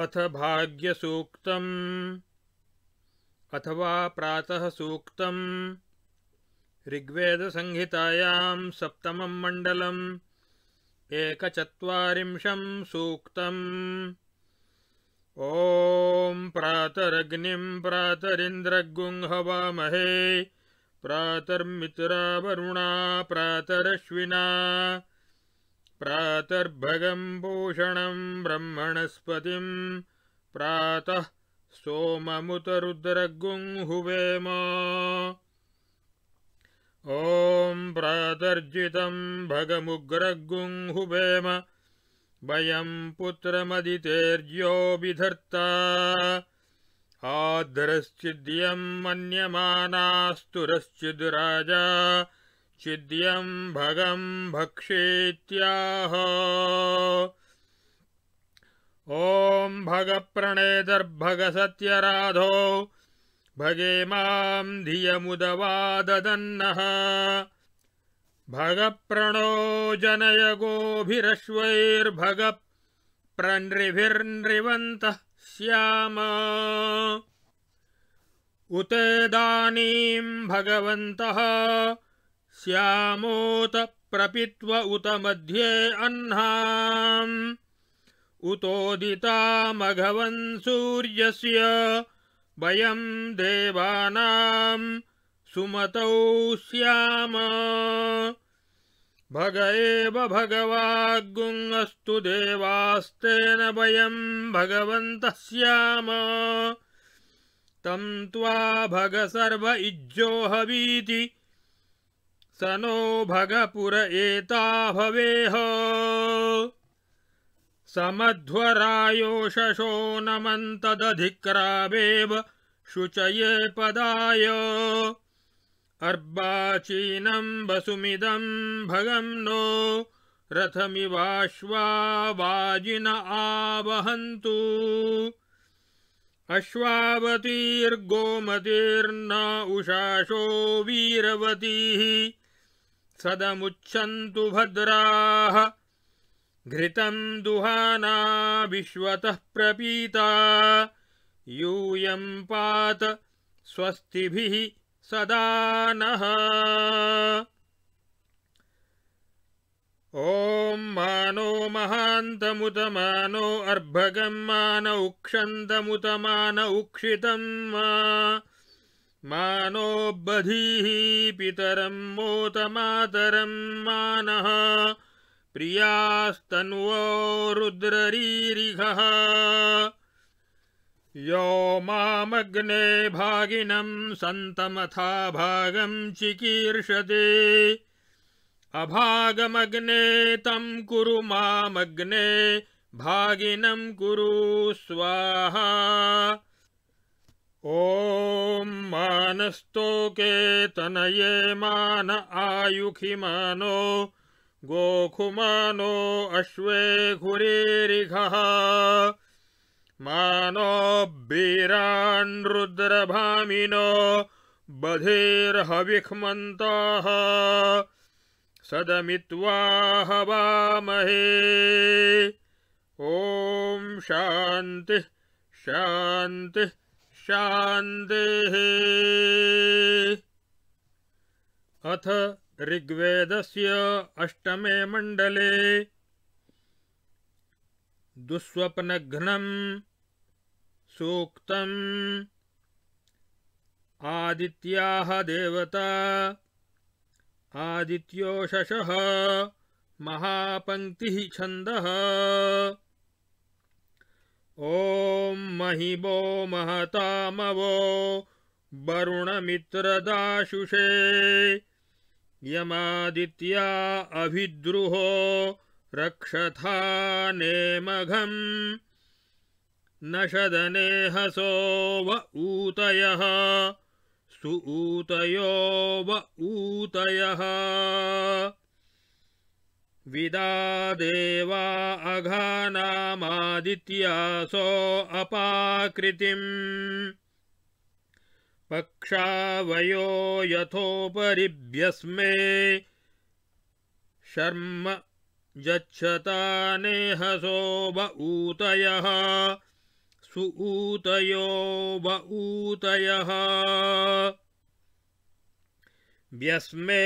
अथ भाग्यसूक्तम् अथवा प्रातः सूक्त ऋग्वेद संहितायां सप्तम एकचत्वारिंशं एक सूक्त प्रातरग्निं प्रातरग्नि प्रातर्मित्रा वरुणा प्रातरश्विना प्रातर्भगम् भूषणम् ब्रह्मणस्पतिम् प्रातः सोममुतरुदरगुङ्हुबेमा ॐ प्रातर्जितम् भगमुग्रगुङ्हुवेम वयम् पुत्रमदितेर्ज्यो विधर्ता आधरश्चिद् मन्यमानास्तु रश्चिद् राजा चिद्यम् भगम् भक्षेत्याह ॐ भगप्रणेदर्भगसत्यराधो भगे माम् धियमुदवाददन्नः प्रणो जनय गोभिरश्वैर्भगप्रनृभिर्नृवन्तः स्याम उतेदानीम् भगवन्तः श्यामोत प्रपित्व उत मध्ये अह्नाम् उतोदितामघवन् सूर्यस्य वयम् देवानाम् सुमतौ श्याम भग एव देवास्तेन वयम् भगवन्तः श्याम तम् त्वा भग सर्व इज्जोहवीति तनो भगपुर एता भवेह समध्वरायोषशो नमं शुचये पदाय अर्वाचीनम् वसुमिदम्भगं नो रथमिवाश्वाजिन आवहन्तु अश्वावतीर्गोमतीर्न उषाशो वीरवतीः सदमुच्छन्तु भद्राः घृतम् दुहाना विश्वतः प्रपीता यूयम् पात स्वस्तिभिः सदा नः ॐ मानो महान्तमुतमानो अर्भगम् मान उक्षन्तमुतमान उक्षितम् मानोबधीः पितरं मोतमातरं मानः प्रियास्तन्वो रुद्ररीरिघः यो मामग्ने भागिनं सन्तमथा भागम् चिकीर्षते अभागमग्ने तम् कुरु मामग्ने भागिनम् कुरु स्वाहा मानस्तो के तनये मान आयुखि मानो मानो अश्वे घुरीरिघः मानो वीरान रुद्रभामिनो बधिर्हविख्मन्ताः सदमित्वा हवामहे ओम शांति शांति शान्तेः अथ ऋग्वेदस्य अष्टमे मण्डले दुःस्वप्नघ्नं सूक्तम् आदित्याः देवता आदित्यो शशः ॐ महिमो महतामवो वरुणमित्रदाशुषे यमादित्या अभिद्रुहो रक्षथानेमघम् नषदनेहसो व ऊतयः सुऊतयो व ऊतयः विदा विदादेवा अघनामादित्यासो अपाकृतिम् पक्षावयो यथोपरिभ्यस्मे शर्म यच्छतानेहसो ब ऊ॒तयः सुऊतयो बऊतयः व्यस्मे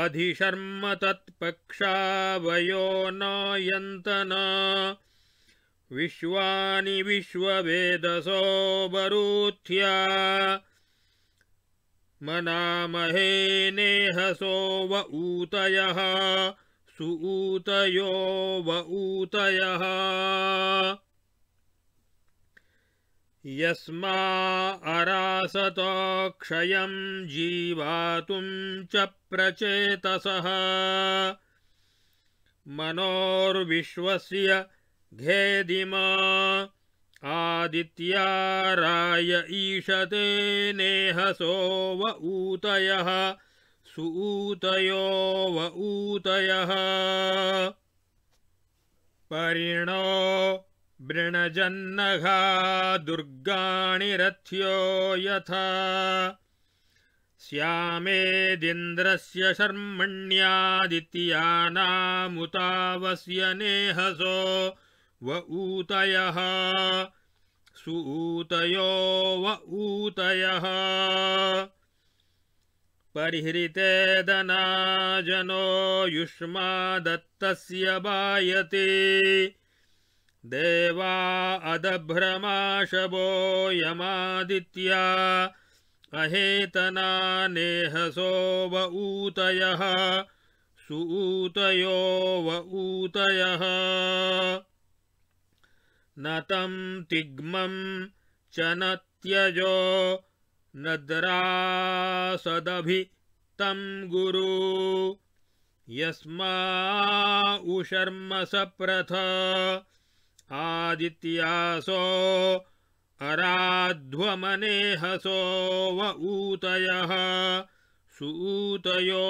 अधिशर्म तत्पक्षा वयो नायन्तना विश्वानि विश्ववेदसो वरूथ्या मनामहेनेहसो व ऊतयः सुऊतयो व ऊतयः यस्मा यस्माअरासतोक्षयम् जीवातुं च प्रचेतसः मनोर्विश्वस्य घेदिमा आदित्या राय नेहसो व ऊतयः सुऊतयो व ऊतयः परिणो वृणजन्नघा दुर्गाणि रथ्यो यथा श्यामेदिन्द्रस्य शर्मण्यादित्यानामुतावस्य नेहसो व ऊतयः सुऊतयो व ऊतयः जनो युष्मा दत्तस्य बायते देवा अदभ्रमाशबो यमादित्या अहेतनानेहसो सुऊतयो व ऊतयः न तं तिग्मं न द्रासदभि तं गुरु यस्मा उशर्म स आदित्यासो अराध्वमनेहसो ऊतयः सूतयो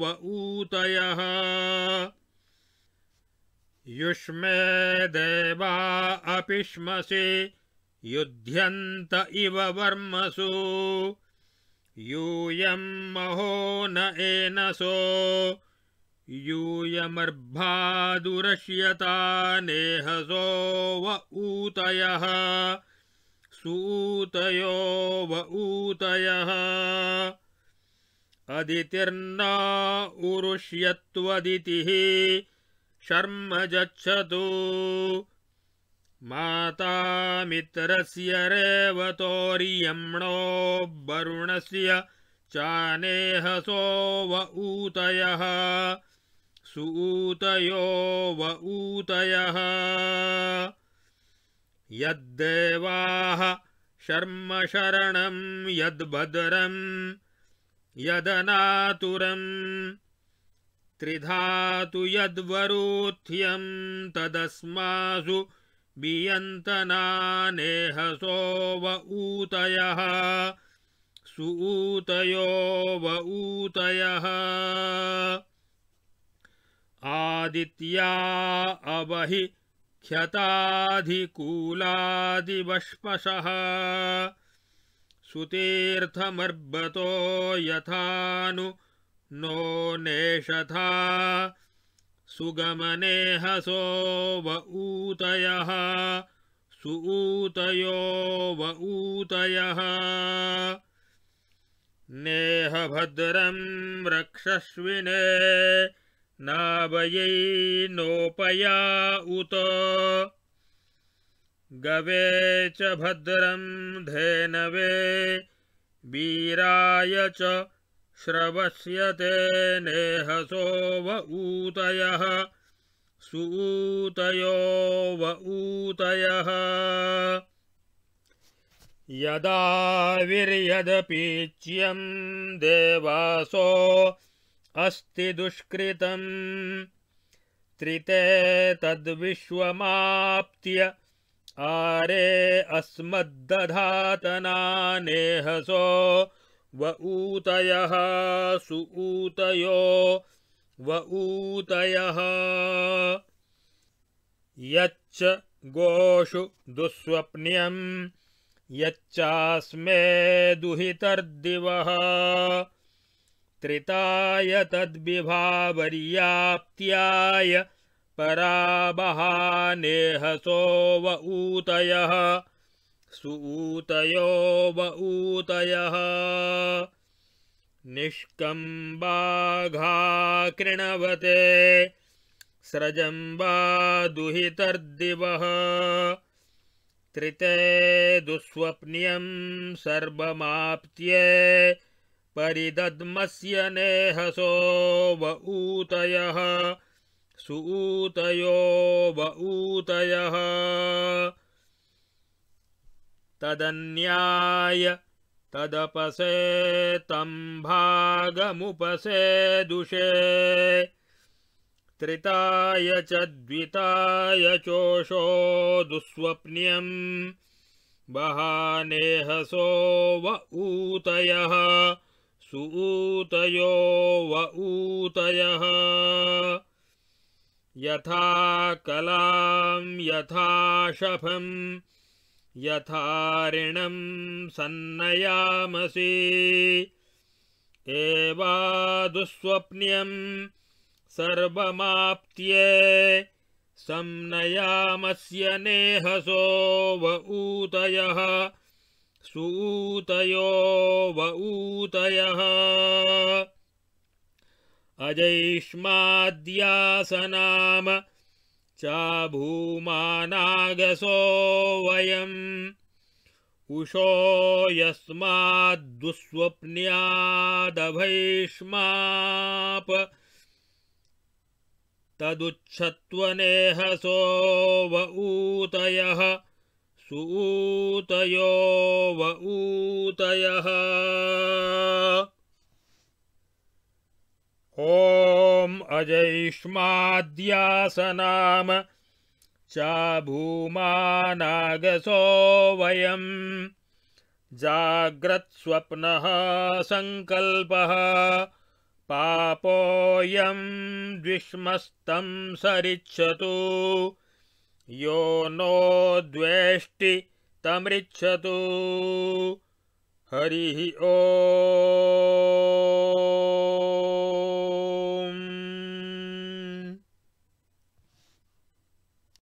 व ऊतयः युष्मे देवा अपिष्मसि युध्यन्त इव वर्मसु यूयं महो न एनसो नेहसो व ऊतयः सूतयो व ऊतयः अदितिर्ना उरुष्यत्वदितिः शर्म माता मातामितरस्य रेवतोर्यम्णो वरुणस्य चानेहसो व ऊतयः सुऊतयो व ऊतयः यद्देवाः शर्म शरणं यद्बदरम् यदनातुरम् त्रिधातु तदस्मासु वियन्तनानेहसो व ऊतयः सुऊतयो व ऊतयः आदित्या अबहि ख्यताधिकूलादिवष्पशः सुतीर्थमर्ब्रतो यथा नु नो नेषथा सु॒गमनेहसो व सुऊतयो व ऊतयः नेहभद्रं रक्षस्विने नावये नोपया गवे च भद्रं धेनवे वीराय च श्रवस्यते नेहसो व ऊतयः सुऊ॒तयो व यदा विर्यदपीच्यं देवासो अस्ति दुष्कृतम् त्रिते तद्विश्वमाप्त्य आरे नेहसो व ऊतयः सुऊतयो व ऊतयः यच्च गोषु दुःस्वप्न्यम् यच्चास्मे दुहितर्दिवः त्रिताय तद्विभाव्याप्त्याय पराबहानेहसो ऊतयः सुऊतयो व निष्कम्बाघा कृणवते स्रजं वा दुहितर्दिवः त्रिते दुःस्वप्नियम् सर्वमाप्त्ये परिदद्मस्य नेहसो परिदद्मस्यने॒हसो वऊ॒तयः सुऊ॒तयो॑तयः तदन्याय तदपसे तं भागमुपसे दुषे त्रिताय च द्विताय चोषो दुःस्वप्न्यम् वहानेहसो व सुऊतयो ऊतयः यथा कलां यथा शफं यथा ऋणं सन्नयामसि दुःस्वप्न्यं सर्वमाप्त्ये संनयामस्य नेहसो व ऊतयः सूतयो व ऊतयः अजैष्माद्यासनाम चा भूमानागसो वयम् उषो यस्माद्दुःस्वप्न्यादभैष्माप तदुच्छत्वनेहसो व ऊतयः ऊतयो व ऊतयः ॐ अजैष्माद्यासनाम चा भूमानागसो वयम् जाग्रत्स्वप्नः सङ्कल्पः पापोऽयं द्विष्मस्तं सरिच्छतु यो नो द्वेष्टि तमृच्छतु हरिः ओ